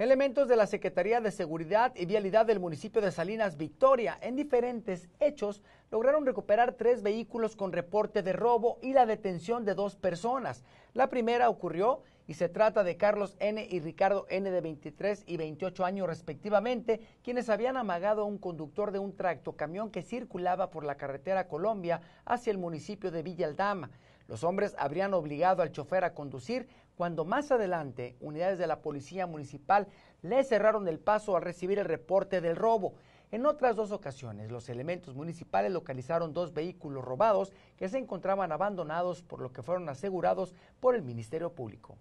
Elementos de la Secretaría de Seguridad y Vialidad del municipio de Salinas Victoria, en diferentes hechos, lograron recuperar tres vehículos con reporte de robo y la detención de dos personas. La primera ocurrió y se trata de Carlos N. y Ricardo N. de 23 y 28 años respectivamente, quienes habían amagado a un conductor de un tractocamión que circulaba por la carretera Colombia hacia el municipio de Villaldama. Los hombres habrían obligado al chofer a conducir cuando más adelante unidades de la Policía Municipal le cerraron el paso al recibir el reporte del robo. En otras dos ocasiones, los elementos municipales localizaron dos vehículos robados que se encontraban abandonados, por lo que fueron asegurados por el Ministerio Público.